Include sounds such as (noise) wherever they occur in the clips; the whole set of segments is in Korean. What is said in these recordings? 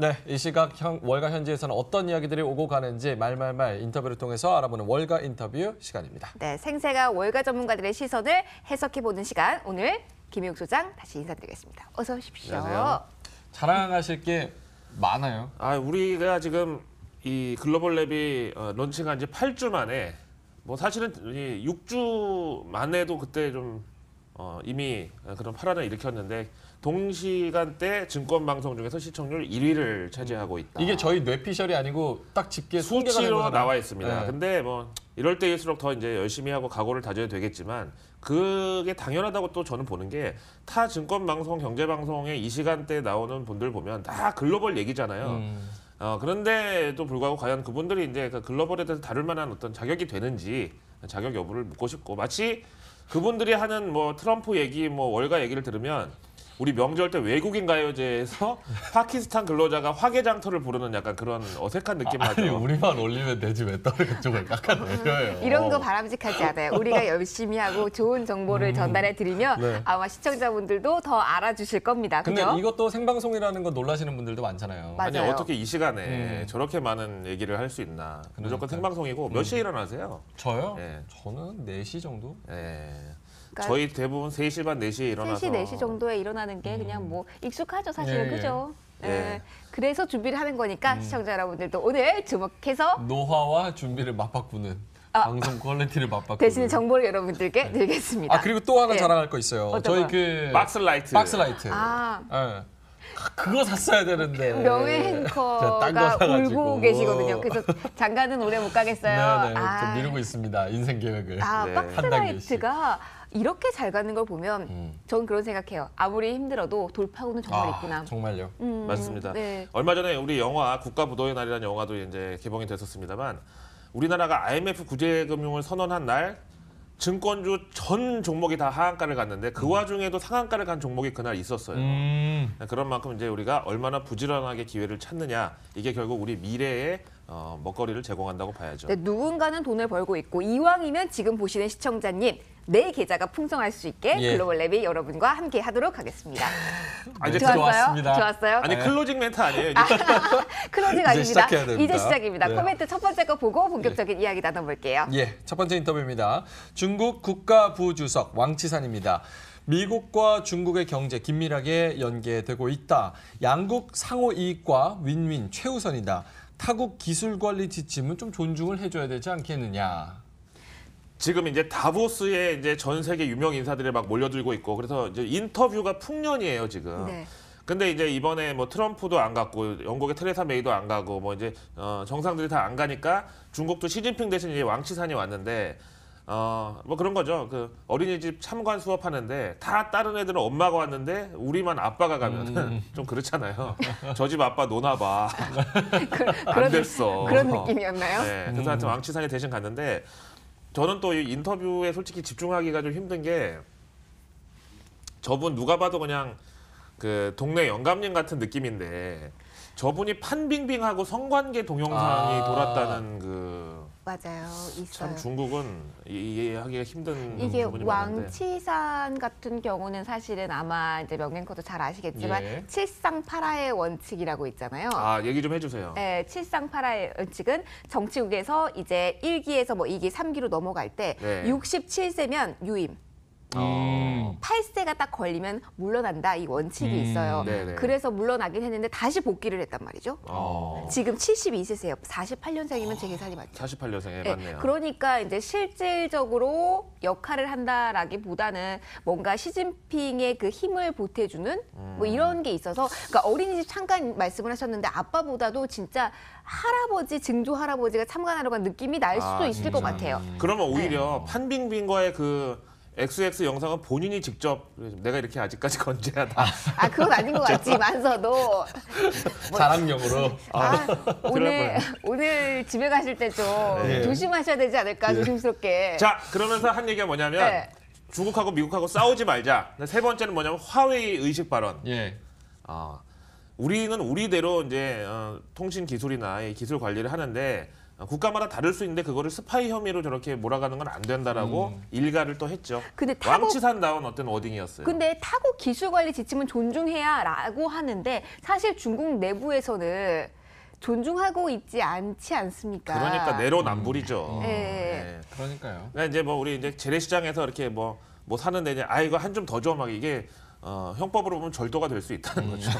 네, 이 시각 현, 월가 현지에서는 어떤 이야기들이 오고 가는지 말말말 인터뷰를 통해서 알아보는 월가 인터뷰 시간입니다. 네, 생생한 월가 전문가들의 시선을 해석해보는 시간. 오늘 김용 소장 다시 인사드리겠습니다. 어서 오십시오. 안녕하세요. 자랑하실 게 많아요. 아, 우리가 지금 이 글로벌 랩이 어, 런칭한 지 8주 만에 뭐 사실은 이 6주 만에도 그때 좀 어, 이미 어, 그런 파란을 일으켰는데 동시간대 증권방송 중에서 시청률 1위를 차지하고 있다. 이게 저희 뇌피셜이 아니고 딱 집계 수치로 나와 있습니다. 네. 근데 뭐 이럴 때일수록 더 이제 열심히 하고 각오를 다져야 되겠지만 그게 당연하다고 또 저는 보는 게 타 증권방송, 경제방송에 이 시간대에 나오는 분들 보면 다 글로벌 얘기잖아요. 음. 어, 그런데도 불구하고 과연 그분들이 이제 그 글로벌에 대해서 다룰 만한 어떤 자격이 되는지 자격 여부를 묻고 싶고 마치 그분들이 하는 뭐 트럼프 얘기 뭐 월가 얘기를 들으면 우리 명절 때 외국인 가요제에서 (laughs) 파키스탄 근로자가 화개장터를 부르는 약간 그런 어색한 느낌 아, 아니 나죠. 우리만 올리면 되지 왜 다른 쪽을 약간 내려요. 이런 거 바람직하지 않아요. 우리가 열심히 하고 좋은 정보를 음. 전달해 드리면 네. 아마 시청자분들도 더 알아주실 겁니다. 근데 그죠? 이것도 생방송이라는 건 놀라시는 분들도 많잖아요. 맞아요. 아니 어떻게 이 시간에 음. 저렇게 많은 얘기를 할 수 있나. 무조건 그러니까요. 생방송이고 몇 음. 시에 일어나세요? 저요? 예. 네. 저는 4시 정도? 예. 그러니까 저희 대부분 3시 반, 4시에 일어나서 3시, 4시 정도에 일어나는 게 음. 그냥 뭐 익숙하죠, 사실은. 예, 예, 그죠? 예. 예. 그래서 준비를 하는 거니까 음. 시청자 여러분들도 오늘 주목해서 노화와 준비를 맞바꾸는 아. 방송 퀄리티를 맞바꾸는 대신 정보를 여러분들께 네. 드리겠습니다. 아 그리고 또 하나 예. 자랑할 거 있어요. 저희 거요? 그 박슬라이트. 박스라이트. 아. 예. 그거 샀어야 되는데. 명예 네. 앵커가 울고 계시거든요. 그래서 장가는 오래 못 가겠어요. 네, 네 아. 좀 미루고 있습니다. 인생 계획을. 아, 네. 박스라이트가 이렇게 잘 가는 걸 보면 음. 저는 그런 생각해요. 아무리 힘들어도 돌파구는 정말 아, 있구나. 정말요. 음, 맞습니다. 네. 얼마 전에 우리 영화 국가부도의 날이라는 영화도 이제 개봉이 됐었습니다만 우리나라가 IMF 구제금융을 선언한 날 증권주 전 종목이 다 하한가를 갔는데 그 음. 와중에도 상한가를 간 종목이 그날 있었어요. 음. 네, 그런 만큼 이제 우리가 얼마나 부지런하게 기회를 찾느냐 이게 결국 우리 미래의 어, 먹거리를 제공한다고 봐야죠. 네, 누군가는 돈을 벌고 있고 이왕이면 지금 보시는 시청자님 내 계좌가 풍성할 수 있게 예. 글로벌 랩이 여러분과 함께 하도록 하겠습니다. 아, 이제 좋았어요? 들어습니다 좋았어요? 아니 네. 클로징 멘트 아니에요. 아, (laughs) 클로징 아닙니다. 시작해야 됩니다. 이제 시작입니다. 네. 코멘트 첫 번째 거 보고 본격적인 예. 이야기 나눠볼게요. 예, 첫 번째 인터뷰입니다. 중국 국가부주석 왕치산입니다. 미국과 중국의 경제 긴밀하게 연계되고 있다. 양국 상호 이익과 윈윈 최우선이다. 타국 기술관리 지침은 좀 존중을 해줘야 되지 않겠느냐. 지금 이제 다보스에 이제 전 세계 유명 인사들이 막 몰려들고 있고 그래서 이제 인터뷰가 풍년이에요 지금. 네. 근데 이제 이번에 뭐 트럼프도 안 갔고 영국의 테레사 메이도 안 가고 뭐 이제 어, 정상들이 다 안 가니까 중국도 시진핑 대신 이제 왕치산이 왔는데 어, 뭐 그런 거죠. 그 어린이집 참관 수업하는데 다 다른 애들은 엄마가 왔는데 우리만 아빠가 가면 음. (laughs) 좀 그렇잖아요. 저 집 아빠 노나 봐. (laughs) 그, 안 됐어. 그런 느낌이었나요? 네, 그래서 하여튼 왕치산이 대신 갔는데 저는 또 이 인터뷰에 솔직히 집중하기가 좀 힘든 게 저분 누가 봐도 그냥 그 동네 영감님 같은 느낌인데 저분이 판빙빙하고 성관계 동영상이 아. 돌았다는 그 맞아요. 있어요. 참 중국은 이해하기가 힘든 이게 부분이 많은데. 왕치산 같은 경우는 사실은 아마 이제 명랭커도 잘 아시겠지만 예. 칠상파라의 원칙이라고 있잖아요. 아 얘기 좀 해주세요. 네, 칠상파라의 원칙은 정치국에서 이제 1기에서 뭐 2기, 3기로 넘어갈 때 네. 67세면 유임. 음. 탈세가 딱 걸리면 물러난다 이 원칙이 음, 있어요. 네네. 그래서 물러나긴 했는데 다시 복귀를 했단 말이죠. 어. 지금 72세세요. 48년생이면 제 계산이 맞죠. 48년생에 네, 맞네요. 그러니까 이제 실질적으로 역할을 한다라기보다는 뭔가 시진핑의 그 힘을 보태주는 뭐 음. 이런 게 있어서 그러니까 어린이집 잠깐 말씀을 하셨는데 아빠보다도 진짜 할아버지 증조 할아버지가 참관하러 간 느낌이 날 아, 수도 아, 있을 것 같아요. 음. 그러면 오히려 네. 판빙빙과의 그 XX 영상은 본인이 직접 내가 이렇게 아직까지 (laughs) 건재하다. 아, 아 그건 아닌 것 같지만서도 (laughs) 사랑용으로 아, 아, 오늘 오늘 집에 가실 때좀 네. 조심하셔야 되지 않을까 예. 조심스럽게. 자 그러면서 한 얘기가 뭐냐면 네. 중국하고 미국하고 싸우지 말자. 세 번째는 뭐냐면 화웨이 의식 발언. 예. 아 우리는 우리대로 이제 어, 통신 기술이나 이 기술 관리를 하는데 어, 국가마다 다를 수 있는데 그거를 스파이 혐의로 저렇게 몰아가는 건 안 된다라고 음. 일가를 또 했죠. 근데 타국, 왕치산다운 어떤 워딩이었어요. 근데 타국 기술관리 지침은 존중해야라고 하는데 사실 중국 내부에서는 존중하고 있지 않지 않습니까? 그러니까 내로남불이죠. 음. 네. 네. 그러니까요. 그러니까 이제 뭐 우리 이제 재래시장에서 이렇게 뭐뭐 뭐 사는데 이제 아 이거 한 좀더줘막 이게 어, 형법으로 보면 절도가 될 수 있다는 음. 거죠.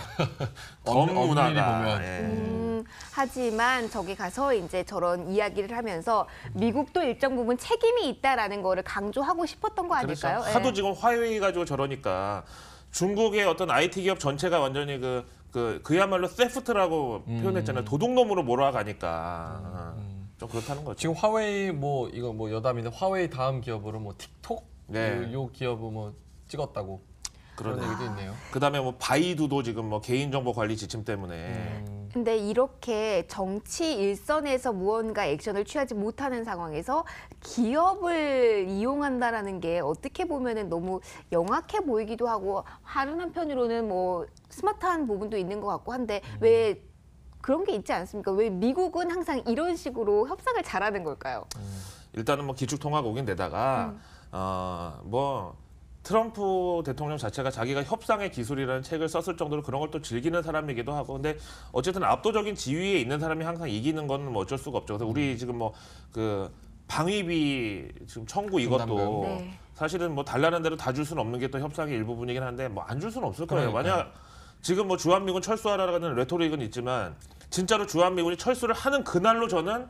덤문화가. (laughs) 예. 음, 하지만 저기 가서 이제 저런 이야기를 하면서 음. 미국도 일정 부분 책임이 있다라는 거를 강조하고 싶었던 거 그렇죠. 아닐까요? 그렇죠. 하도 지금 화웨이 가지고 저러니까 중국의 어떤 IT 기업 전체가 완전히 그, 그 그야말로 세프트라고 음. 표현했잖아요. 도둑놈으로 몰아가니까. 음. 음. 좀 그렇다는 거죠. 지금 화웨이 뭐 이거 뭐 여담인데 화웨이 다음 기업으로 뭐 틱톡 네. 요, 요 기업은 뭐 찍었다고 그런 얘기도 있네요. 그다음에 뭐 바이두도 지금 뭐 개인정보 관리 지침 때문에 음. 근데 이렇게 정치 일선에서 무언가 액션을 취하지 못하는 상황에서 기업을 이용한다라는 게 어떻게 보면은 너무 영악해 보이기도 하고 다른 한편으로는 뭐 스마트한 부분도 있는 것 같고 한데 음. 왜 그런 게 있지 않습니까? 왜 미국은 항상 이런 식으로 협상을 잘하는 걸까요? 음. 일단은 뭐 기축통화국인데다가 어뭐 트럼프 대통령 자체가 자기가 협상의 기술이라는 책을 썼을 정도로 그런 걸 또 즐기는 사람이기도 하고 근데 어쨌든 압도적인 지위에 있는 사람이 항상 이기는 건뭐 어쩔 수가 없죠. 그래서 우리 음. 지금 뭐 그 방위비 지금 청구 그 이것도 네. 사실은 뭐 달라는 대로 다 줄 수는 없는 게 또 협상의 일부분이긴 한데 뭐 안 줄 수는 없을 거예요. 만약 지금 뭐 주한미군 철수하라는 레토릭은 있지만 진짜로 주한미군이 철수를 하는 그날로 저는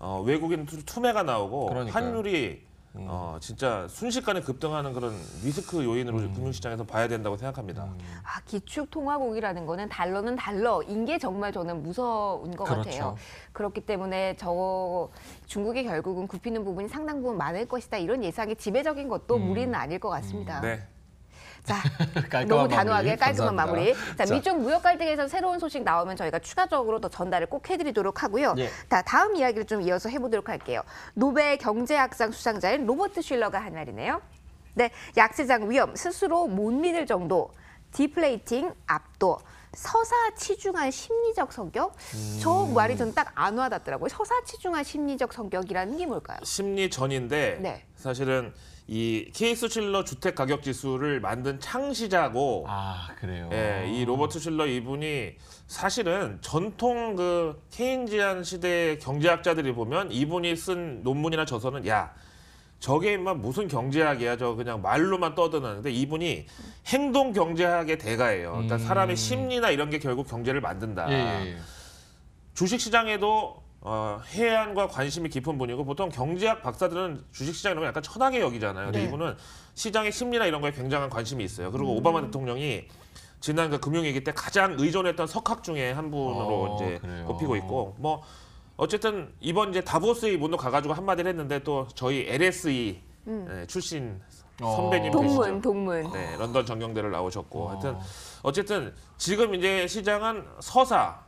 어, 외국인 투매가 나오고 환율이 음. 어, 진짜 순식간에 급등하는 그런 리스크 요인으로 음. 금융시장에서 봐야 된다고 생각합니다. 음. 아, 기축통화국이라는 거는 달러는 달러, 인게 정말 저는 무서운 것 그렇죠. 같아요. 그렇기 때문에 저 중국이 결국은 굽히는 부분이 상당 부분 많을 것이다. 이런 예상이 지배적인 것도 무리는 아닐 것 같습니다. 네. 자, (laughs) 너무 단호하게 마무리. 깔끔한 감사합니다. 마무리. 자, 자, 미중 무역 갈등에서 새로운 소식 나오면 저희가 추가적으로 더 전달을 꼭 해드리도록 하고요. 예. 자, 다음 이야기를 좀 이어서 해보도록 할게요. 노벨 경제학상 수상자인 로버트 슐러가 한날이네요 네, 약세장 위험 스스로 못 믿을 정도 디플레이팅 압도 서사치중한 심리적 성격? 음. 저 말이 전딱안 와닿더라고요. 서사치중한 심리적 성격이라는 게 뭘까요? 심리전인데 네. 사실은 이 케이스 실러 주택 가격 지수를 만든 창시자고 아 그래요. 예, 이 로버트 실러 이분이 사실은 전통 그 케인지안 시대의 경제학자들이 보면 이분이 쓴 논문이나 저서는 야 저게 인 뭐 무슨 경제학이야 저 그냥 말로만 떠드는데 이분이 행동 경제학의 대가예요. 그러니까 음. 사람의 심리나 이런 게 결국 경제를 만든다. 예, 예, 예. 주식시장에도 어, 해안과 관심이 깊은 분이고 보통 경제학 박사들은 주식시장 이런 거 약간 천하게 여기잖아요. 근데 네. 이분은 시장의 심리나 이런 거에 굉장한 관심이 있어요. 그리고 음. 오바마 대통령이 지난 그 금융위기 때 가장 의존했던 석학 중에 한 분으로 어, 이제 그래요. 꼽히고 있고 뭐 어쨌든 이번 이제 다보스 의문도 가가지고 한마디를 했는데 또 저희 LSE 음. 네, 출신 어. 선배님 어. 계시죠? 동문 동문 네, 런던 전경대를 나오셨고 어. 하여튼 어쨌든 지금 이제 시장은 서사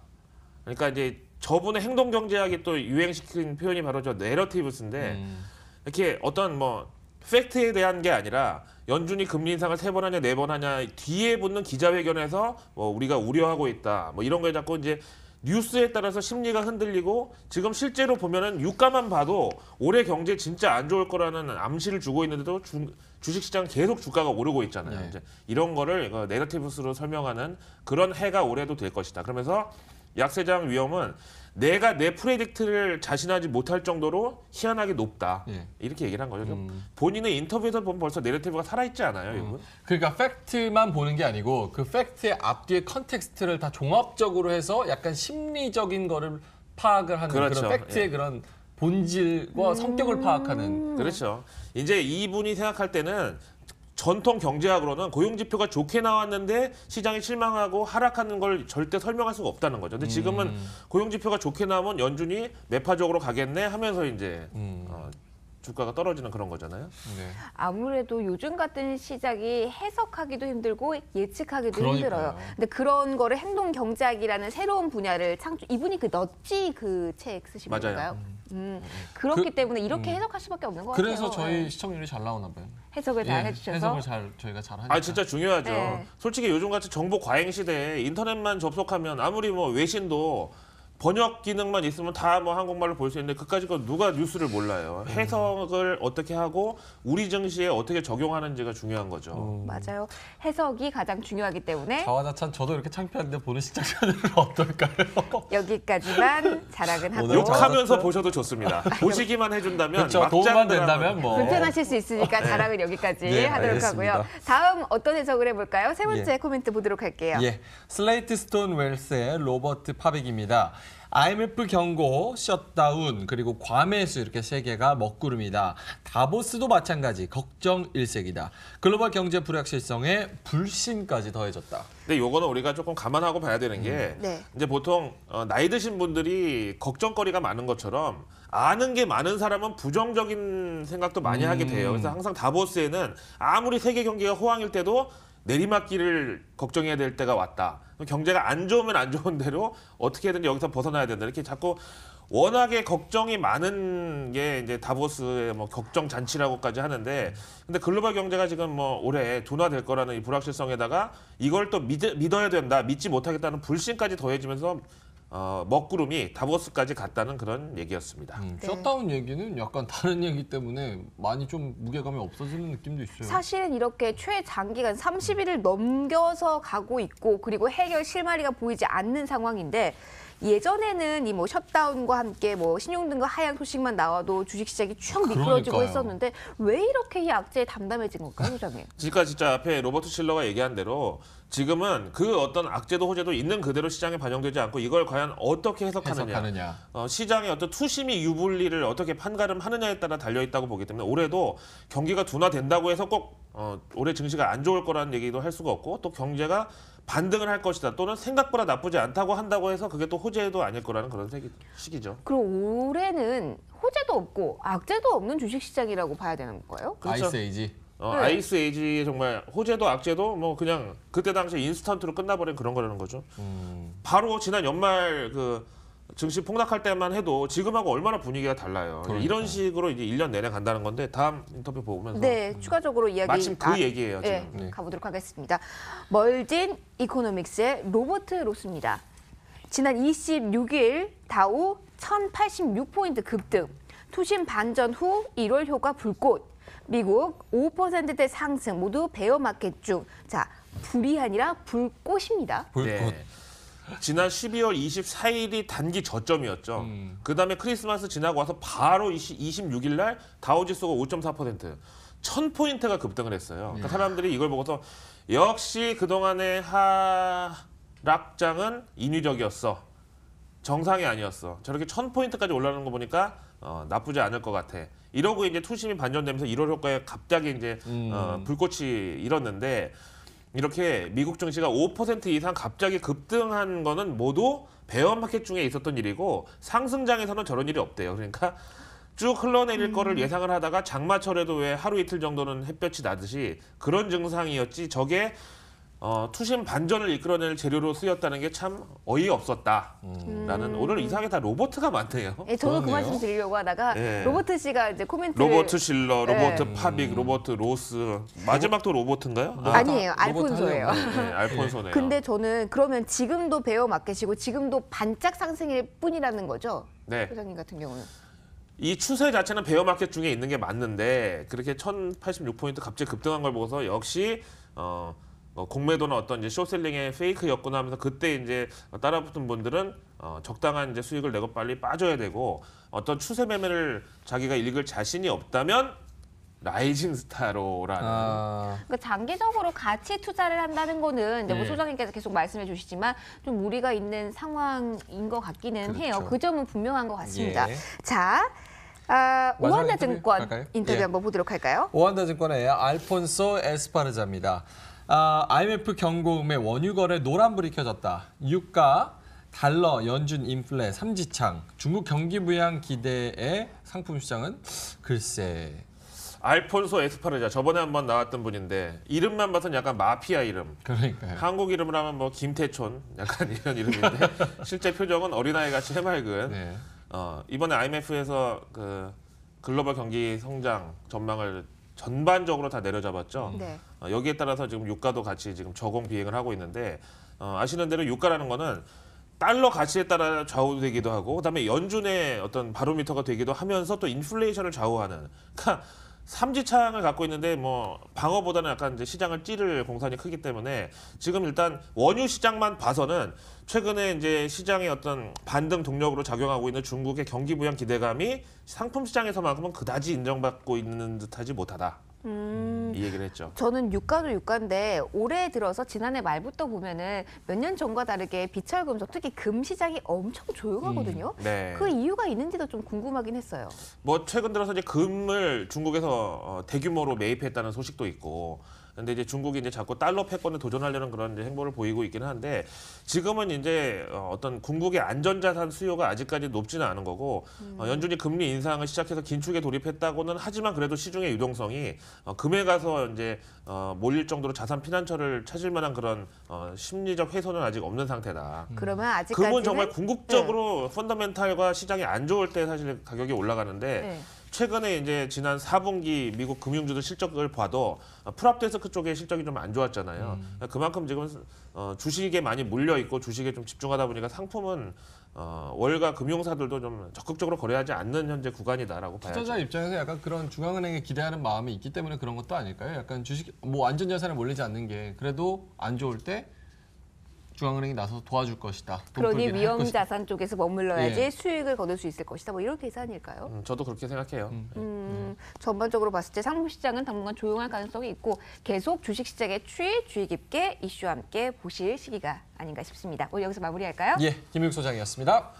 그러니까 이제 저분의 행동 경제학이 또 유행시킨 표현이 바로 저 내러티브스인데 음. 이렇게 어떤 뭐 팩트에 대한 게 아니라 연준이 금리 인상을 세 번 하냐 네 번 하냐 뒤에 붙는 기자회견에서 뭐 우리가 우려하고 있다 뭐 이런 거에 자꾸 이제 뉴스에 따라서 심리가 흔들리고 지금 실제로 보면은 유가만 봐도 올해 경제 진짜 안 좋을 거라는 암시를 주고 있는데도 주, 주식시장 계속 주가가 오르고 있잖아요. 네. 이제 이런 거를 그 네거티브스로 설명하는 그런 해가 올해도 될 것이다. 그러면서 약세장 위험은 내가 내 프레딕트를 자신하지 못할 정도로 희한하게 높다. 예. 이렇게 얘기를 한 거죠. 음. 본인의 인터뷰에서 보면 벌써 내러티브가 살아있지 않아요, 음. 이분? 그러니까 팩트만 보는 게 아니고 그 팩트의 앞뒤의 컨텍스트를 다 종합적으로 해서 약간 심리적인 거를 파악을 하는 그렇죠. 그런 팩트의 예. 그런 본질과 음. 성격을 파악하는. 그렇죠. 이제 이분이 생각할 때는 전통 경제학으로는 고용 지표가 좋게 나왔는데 시장이 실망하고 하락하는 걸 절대 설명할 수가 없다는 거죠. 근데 지금은 음. 고용 지표가 좋게 나오면 연준이 매파적으로 가겠네 하면서 이제 음. 어, 주가가 떨어지는 그런 거잖아요. 네. 아무래도 요즘 같은 시작이 해석하기도 힘들고 예측하기도 그러니까요. 힘들어요. 근데 그런 거를 행동 경제학이라는 새로운 분야를 창조 이분이 그너지그 책 쓰신 맞아요. 분가요 음. 음. 음, 그렇기 그, 때문에 이렇게 음. 해석할 수밖에 없는 거 같아요. 그래서 저희 예. 시청률이 잘 나오나 봐요. 해석을 예, 잘 해주셔서 해석을 잘 저희가 잘 하니까. 아 진짜 중요하죠. 네. 솔직히 요즘 같이 정보 과잉 시대에 인터넷만 접속하면 아무리 뭐 외신도 번역 기능만 있으면 다 뭐 한국말로 볼 수 있는데 그까지 건 누가 뉴스를 몰라요. 음. 해석을 어떻게 하고 우리 정시에 어떻게 적용하는지가 중요한 거죠. 음. 맞아요. 해석이 가장 중요하기 때문에 자화자찬 저도 이렇게 창피한데 보는 시청자들은 (laughs) 어떨까요? 여기까지만 (laughs) 자랑은 하고 욕하면서 보셔도 좋습니다. (laughs) 보시기만 해준다면 그렇죠. 도움만 된다면 뭐. 불편하실 수 있으니까 네. 자랑은 여기까지 네, 하도록 알겠습니다. 하고요. 다음 어떤 해석을 해볼까요? 세 번째 예. 코멘트 보도록 할게요. 예, 슬레이트 스톤 웰스의 로버트 파빅입니다. IMF 경고, 셧다운, 그리고 과매수 이렇게 세 개가 먹구름이다. 다보스도 마찬가지 걱정 일색이다. 글로벌 경제 불확실성에 불신까지 더해졌다. 근데 요거는 우리가 조금 감안하고 봐야 되는 게 음. 네. 이제 보통 어, 나이 드신 분들이 걱정거리가 많은 것처럼 아는 게 많은 사람은 부정적인 생각도 많이 음. 하게 돼요. 음. 그래서 항상 다보스에는 아무리 세계 경기가 호황일 때도 내리막길을 걱정해야 될 때가 왔다. 경제가 안 좋으면 안 좋은 대로 어떻게든 여기서 벗어나야 된다. 이렇게 자꾸 워낙에 걱정이 많은 게 이제 다보스의 뭐 걱정 잔치라고까지 하는데 근데 글로벌 경제가 지금 뭐 올해 둔화될 거라는 이 불확실성에다가 이걸 또 믿, 믿어야 된다 믿지 못하겠다는 불신까지 더해지면서 어, 먹구름이 다보스까지 갔다는 그런 얘기였습니다. 음, 네. 셧다운 얘기는 약간 (laughs) 다른 얘기 때문에 많이 좀 무게감이 없어지는 느낌도 있어요. 사실은 이렇게 최장기간 30일을 넘겨서 가고 있고 그리고 해결 실마리가 보이지 않는 상황인데 예전에는 이 뭐 셧다운과 함께 뭐 신용 등급 하향 소식만 나와도 주식 시장이 쭉 미끄러지고 그 했었는데 왜 이렇게 이 악재에 담담해진 걸까요, 소장님? 그러니까 진짜 앞에 로버트 실러가 얘기한 대로 지금은 그 어떤 악재도 호재도 있는 그대로 시장에 반영되지 않고 이걸 과연 어떻게 해석하느냐, 해석하느냐. 어, 시장의 어떤 투심이 유불리를 어떻게 판가름하느냐에 따라 달려 있다고 보기 때문에 올해도 경기가 둔화된다고 해서 꼭 어, 올해 증시가 안 좋을 거라는 얘기도 할 수가 없고 또 경제가 반등을 할 것이다 또는 생각보다 나쁘지 않다고 한다고 해서 그게 또 호재도 아닐 거라는 그런 식이죠. 그럼 올해는 호재도 없고 악재도 없는 주식시장이라고 봐야 되는 거예요? 그렇죠. 아이스 에이지. 어, 네. 아이스 에이지 정말 호재도 악재도 뭐 그냥 그때 당시 인스턴트로 끝나버린 그런 거라는 거죠. 음. 바로 지난 연말 그 증시 폭락할 때만 해도 지금하고 얼마나 분위기가 달라요. 그러니까. 이런 식으로 이제 1년 내내 간다는 건데 다음 인터뷰 보면서 네, 음. 추가적으로 이야기 마침 그 아, 얘기예요. 지금. 예, 네, 가보도록 하겠습니다. 멀진 이코노믹스의 로버트 로스입니다. 지난 26일 다우 1086포인트 급등, 투신 반전 후 1월 효과 불꽃, 미국 5%대 상승 모두 베어 마켓 중, 자 불이한이라 불꽃입니다. 불꽃. 네. 지난 12월 24일이 단기 저점이었죠. 음. 그다음에 크리스마스 지나고 와서 바로 20, 26일 날 다우지수가 5.4% 1000포인트가 급등을 했어요. 그러니까 예. 사람들이 이걸 보고서 역시 그동안의 하락장은 인위적이었어. 정상이 아니었어. 저렇게 천포인트까지 올라가는 거 보니까 어, 나쁘지 않을 것 같아. 이러고 이제 투심이 반전되면서 1월 효과에 갑자기 이제 음. 어, 불꽃이 일었는데 이렇게 미국 증시가 5% 이상 갑자기 급등한 거는 모두 배어 마켓 중에 있었던 일이고 상승장에서는 저런 일이 없대요. 그러니까 쭉 흘러내릴 음. 거를 예상을 하다가 장마철에도 왜 하루 이틀 정도는 햇볕이 나듯이 그런 증상이었지 저게 어, 투심 반전을 이끌어낼 재료로 쓰였다는 게 참 어이없었다라는 음. 오늘 이상하게 다 로버트가 많네요. 예, 저도 그 그러네요 말씀 드리려고 하다가 예. 로버트 씨가 이제 코멘트 로버트 실러, 예. 로버트 음. 파빅, 로버트 로스 마지막도 로버트인가요? 아, 아니에요 알폰소예요. 네, 네, 알폰소네요. 근데 저는 그러면 지금도 배우 마켓이고 지금도 반짝 상승일 뿐이라는 거죠. 네. 회장님 같은 경우는. 이 추세 자체는 베어 마켓 중에 있는 게 맞는데 그렇게 1086포인트 갑자기 급등한 걸 보고서 역시 어 어, 공매도나 어떤 이제 쇼셀링의 페이크였구나 하면서 그때 이제 따라붙은 분들은 어, 적당한 이제 수익을 내고 빨리 빠져야 되고 어떤 추세 매매를 자기가 읽을 자신이 없다면 라이징 스타로라는. 아... 그러니까 장기적으로 같이 투자를 한다는 거는 이제 뭐 네. 소장님께서 계속 말씀해 주시지만 좀 무리가 있는 상황인 것 같기는 그렇죠. 해요. 그 점은 분명한 것 같습니다. 예. 자. 아, 오한다 증권 갈까요? 인터뷰 예. 한번 보도록 할까요? 오한다 증권의 알폰소 에스파르자입니다. 아, IMF 경고음에 원유 거래 노란불이 켜졌다. 유가, 달러, 연준 인플레, 삼지창, 중국 경기 부양 기대에 상품 시장은 글쎄. 알폰소 에스파르자 저번에 한번 나왔던 분인데 이름만 봐선 약간 마피아 이름. 그러니까요. 한국 이름으로 하면 뭐 김태촌 약간 이런 이름인데 (laughs) 실제 표정은 어린아이 같이 해맑은. 네. 어, 이번에 IMF에서 그 글로벌 경기 성장 전망을 전반적으로 다 내려잡았죠. 네. 어, 여기에 따라서 지금 유가도 같이 지금 저공 비행을 하고 있는데 어, 아시는 대로 유가라는 거는 달러 가치에 따라 좌우되기도 하고 그다음에 연준의 어떤 바로미터가 되기도 하면서 또 인플레이션을 좌우하는 그러니까 삼지창을 갖고 있는데 뭐 방어보다는 약간 이제 시장을 찌를 공산이 크기 때문에 지금 일단 원유 시장만 봐서는 최근에 이제 시장의 어떤 반등 동력으로 작용하고 있는 중국의 경기 부양 기대감이 상품 시장에서만큼은 그다지 인정받고 있는 듯하지 못하다. 음, 음 이 얘기를 했죠. 저는 유가도 유가인데 올해 들어서 지난해 말부터 보면은 몇 년 전과 다르게 비철 금속 특히 금 시장이 엄청 조용하거든요. 음, 네. 그 이유가 있는지도 좀 궁금하긴 했어요. 뭐 최근 들어서 이제 금을 중국에서 어, 대규모로 매입했다는 소식도 있고 근데 이제 중국이 이제 자꾸 달러 패권에 도전하려는 그런 행보를 보이고 있기는 한데 지금은 이제 어, 어떤 궁극의 안전자산 수요가 아직까지 높지는 않은 거고 어, 음. 어, 연준이 금리 인상을 시작해서 긴축에 돌입했다고는 하지만 그래도 시중의 유동성이 어, 금에 가서 이제 어, 몰릴 정도로 자산 피난처를 찾을 만한 그런 어, 심리적 훼손은 아직 없는 상태다. 음. 그러면 아직까지는 금은 정말 궁극적으로 네. 펀더멘탈과 시장이 안 좋을 때 사실 가격이 올라가는데. 네. 최근에 이제 지난 4분기 미국 금융주들 실적을 봐도 풀업돼서그쪽에 실적이 좀 안 좋았잖아요. 음. 그러니까 그만큼 지금 어, 주식에 많이 물려 있고 주식에 좀 집중하다 보니까 상품은 어, 월가 금융사들도 좀 적극적으로 거래하지 않는 현재 구간이다라고 봐야죠. 투자자 입장에서 약간 그런 중앙은행에 기대하는 마음이 있기 때문에 그런 것도 아닐까요? 약간 주식 뭐 안전자산에 몰리지 않는 게 그래도 안 좋을 때 중앙은행이 나서서 도와줄 것이다. 그러니 위험 자산 쪽에서 머물러야지 예. 수익을 거둘 수 있을 것이다. 뭐 이런 계산일까요? 음, 저도 그렇게 생각해요. 음, 예. 음, 음, 전반적으로 봤을 때 상품시장은 당분간 조용할 가능성이 있고 계속 주식시장에 취해 주의 깊게 이슈와 함께 보실 시기가 아닌가 싶습니다. 오늘 여기서 마무리할까요? 예, 김윤 소장이었습니다.